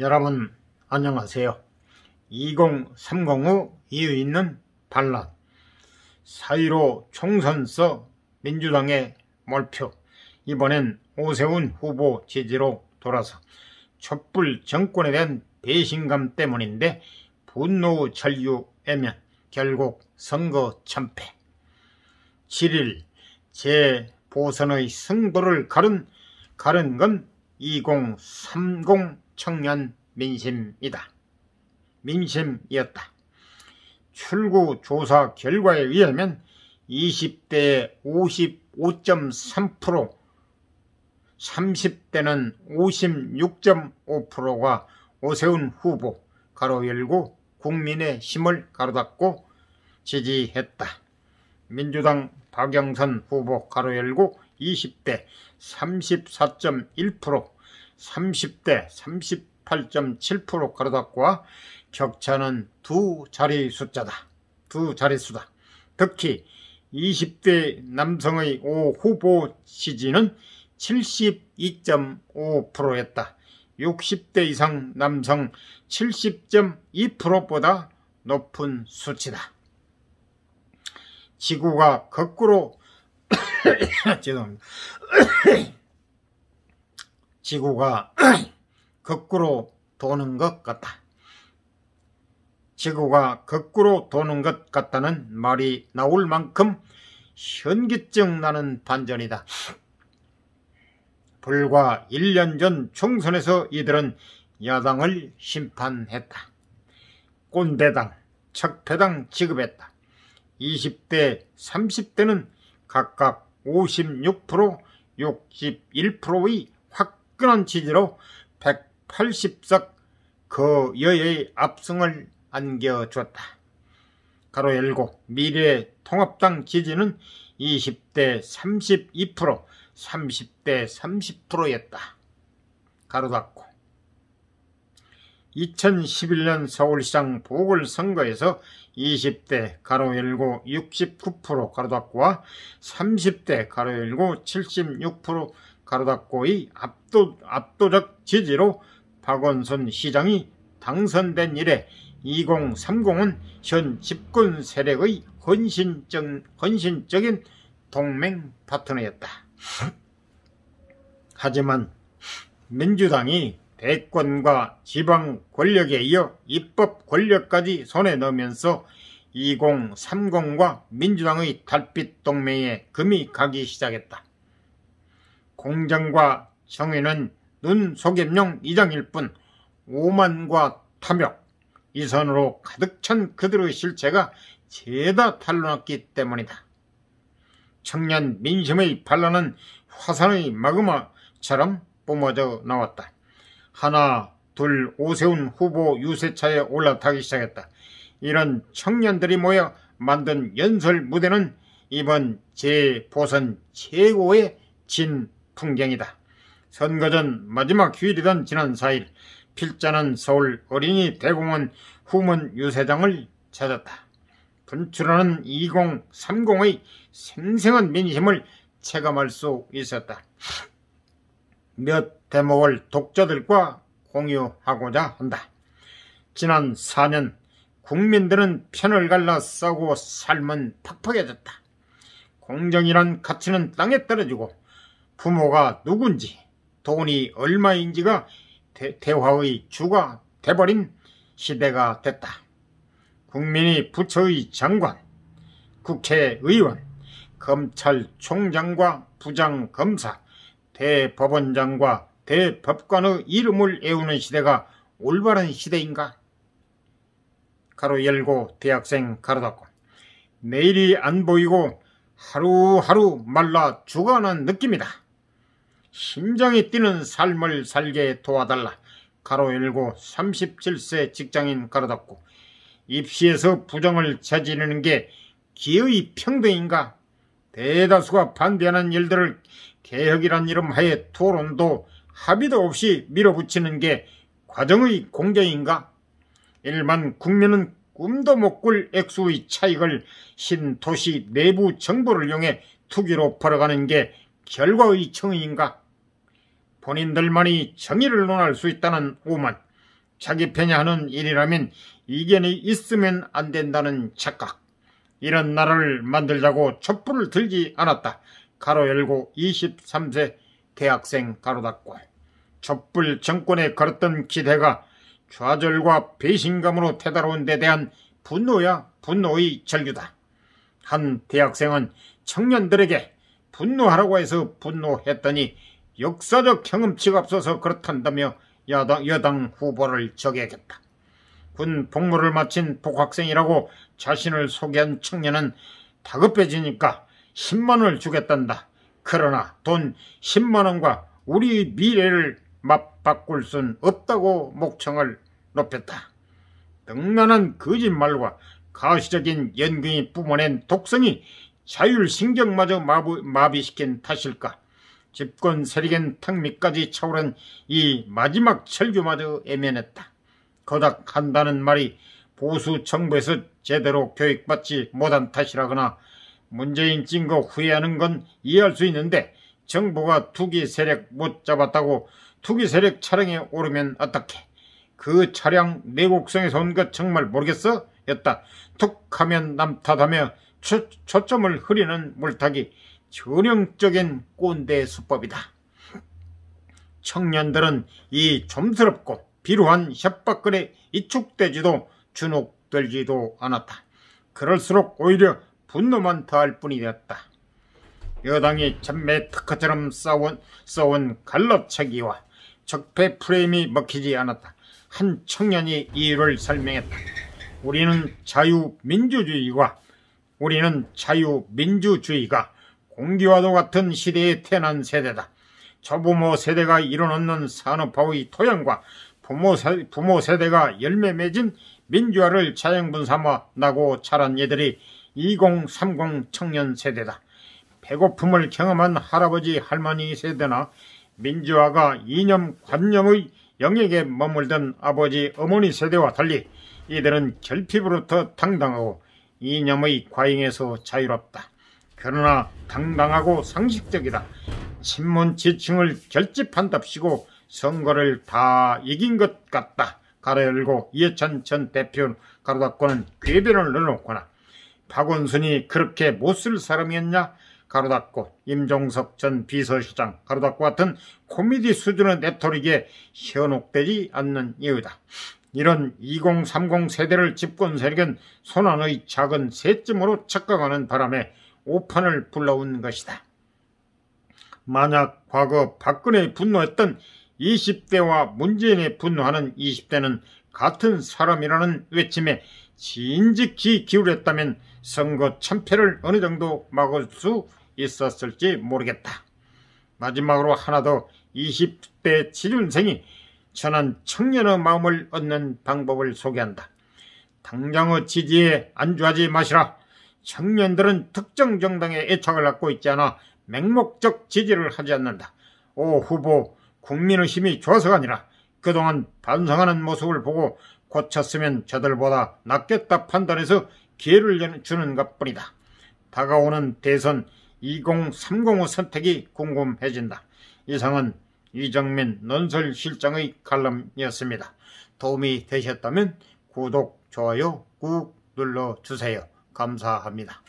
여러분 안녕하세요. 2030 후 이유 있는 반란 사이로 총선 서 민주당의 몰표 이번엔 오세훈 후보 지지로 돌아서 촛불 정권에 대한 배신감 때문인데 분노 철류 애면 결국 선거 참패 7일 재보선의 승부를 가른 가른 건2030 청년 민심이다. 민심이었다. 출구 조사 결과에 의하면 20대의 55.3%, 30대는 56.5%가 오세훈 후보 가로 열고 국민의 힘을 가로닫고 지지했다. 민주당 박영선 후보 가로 열고 20대 34.1% 30대 38.7% 가로닥과 격차는 두 자리 숫자다. 두자리수다 특히 20대 남성의 오 후보 지지는 72.5%였다. 60대 이상 남성 70.2%보다 높은 수치다. 지구가 거꾸로 죄송합니다. 지구가 거꾸로 도는 것 같다. 지구가 거꾸로 도는 것 같다는 말이 나올 만큼 현기증 나는 반전이다. 불과 1년 전 총선에서 이들은 야당을 심판했다. 꼰대당, 척패당 지급했다 20대, 30대는 각각 56%, 61%의 화끈한 지지로 180석 그여의 압승을 안겨주었다. 가로 열고 미래 통합당 지지는 20대 32%, 30대 30%였다. 가로 닫고 2011년 서울시장 보궐선거에서 20대 가로 열고 69% 가로 닫고와 30대 가로 열고 76% 가로 닫고의 압 압도, 적 지지로 박원순 시장이 당선된 이래 2030은 현 집권 세력의 헌신적, 헌신적인 동맹 파트너였다. 하지만 민주당이 대권과 지방 권력에 이어 입법 권력까지 손에 넣으면서 2030과 민주당의 달빛 동맹에 금이 가기 시작했다. 공장과 성인은 눈 속임용 이장일 뿐 오만과 탐욕, 이선으로 가득 찬 그들의 실체가 죄다 탄로났기 때문이다. 청년 민심의 반란은 화산의 마그마처럼 뿜어져 나왔다. 하나, 둘, 오세훈 후보 유세차에 올라타기 시작했다. 이런 청년들이 모여 만든 연설 무대는 이번 재보선 최고의 진풍경이다. 선거전 마지막 휴일이던 지난 4일 필자는 서울 어린이 대공원 후문 유세장을 찾았다. 분출하는 2030의 생생한 민심을 체감할 수 있었다. 몇 대목을 독자들과 공유하고자 한다. 지난 4년 국민들은 편을 갈라 싸고 삶은 팍팍해졌다. 공정이란 가치는 땅에 떨어지고 부모가 누군지 돈이 얼마인지가 대, 대화의 주가 돼버린 시대가 됐다. 국민이 부처의 장관, 국회의원, 검찰총장과 부장검사, 대법원장과 대법관의 이름을 외우는 시대가 올바른 시대인가? 가로 열고 대학생 가로 닫고 내일이 안 보이고 하루하루 말라 죽어가는 느낌이다. 심장이 뛰는 삶을 살게 도와달라. 가로 열고 37세 직장인 가로 닫고 입시에서 부정을 저지르는 게 기의 평등인가? 대다수가 반대하는 일들을 개혁이란 이름 하에 토론도 합의도 없이 밀어붙이는 게 과정의 공정인가 일반 국민은 꿈도 못 꿀 액수의 차익을 신도시 내부 정보를 이용해 투기로 벌어가는 게 결과의 청의인가? 본인들만이 정의를 논할 수 있다는 오만, 자기 편이 하는 일이라면 이견이 있으면 안 된다는 착각, 이런 나라를 만들자고 촛불을 들지 않았다. 가로 열고 23세 대학생 가로 닫고 촛불 정권에 걸었던 기대가 좌절과 배신감으로 태달아온 데 대한 분노야 분노의 절규다. 한 대학생은 청년들에게 분노하라고 해서 분노했더니 역사적 경험치가 없어서 그렇단다며 야당, 여당 후보를 적외겠다군 복무를 마친 복학생이라고 자신을 소개한 청년은 다급해지니까 10만원을 주겠단다. 그러나 돈 10만원과 우리 미래를 맞바꿀 순 없다고 목청을 높였다. 능란한 거짓말과 가시적인 연근이 뿜어낸 독성이 자율신경마저 마비시킨 탓일까? 집권 세력엔 턱 밑까지 차오른 이 마지막 철규마저 애매했다 거닥한다는 말이 보수 정부에서 제대로 교육받지 못한 탓이라거나 문재인 찐 거 후회하는 건 이해할 수 있는데 정부가 투기 세력 못 잡았다고 투기 세력 차량에 오르면 어떡해. 그 차량 내곡성에서 온 것 정말 모르겠어? 였다. 툭 하면 남탓하며 초, 초점을 흐리는 물타기 전형적인 꼰대 수법이다. 청년들은 이 점스럽고 비루한 협박글에 이축되지도 주눅들지도 않았다. 그럴수록 오히려 분노만 더할 뿐이 되었다. 여당이 전매 특허처럼 싸운, 싸운 갈럽차기와 적폐 프레임이 먹히지 않았다. 한 청년이 이유를 설명했다. 우리는 자유민주주의와 우리는 자유민주주의가 공기와도 같은 시대에 태어난 세대다. 저부모 세대가 이뤄놓는 산업화의 토양과 부모, 세, 부모 세대가 열매 맺은 민주화를 자양분 삼아 나고 자란 이들이2030 청년 세대다. 배고픔을 경험한 할아버지 할머니 세대나 민주화가 이념 관념의 영역에 머물던 아버지 어머니 세대와 달리 이들은 결핍으로부터 당당하고 이념의 과잉에서 자유롭다. 그러나 당당하고 상식적이다. 친문 지층을 결집한답시고 선거를 다 이긴 것 같다. 가려열고 이해찬 전 대표 가로다권는 괴변을 넣어놓거나 박원순이 그렇게 못쓸 사람이었냐? 가로닫고 임종석 전 비서실장 가로닫고 같은 코미디 수준의 네토릭에 현혹되지 않는 이유다. 이런 2030 세대를 집권 세력은 손안의 작은 셋쯤으로 착각하는 바람에 오판을 불러온 것이다. 만약 과거 박근혜 분노했던 20대와 문재인의 분노하는 20대는 같은 사람이라는 외침에 진직히 기울였다면 선거 참패를 어느 정도 막을 수 있었을지 모르겠다. 마지막으로 하나 더 20대 지준생이 천한 청년의 마음을 얻는 방법을 소개한다. 당장의 지지에 안주하지 마시라. 청년들은 특정 정당에 애착을 갖고 있지 않아 맹목적 지지를 하지 않는다. 오 후보, 국민의힘이 좋아서가 아니라 그동안 반성하는 모습을 보고 고쳤으면 저들보다 낫겠다 판단해서 기회를 주는 것뿐이다. 다가오는 대선 2030의 선택이 궁금해진다. 이상은 이정민 논설실장의 칼럼이었습니다. 도움이 되셨다면 구독, 좋아요 꾹 눌러주세요. 감사합니다.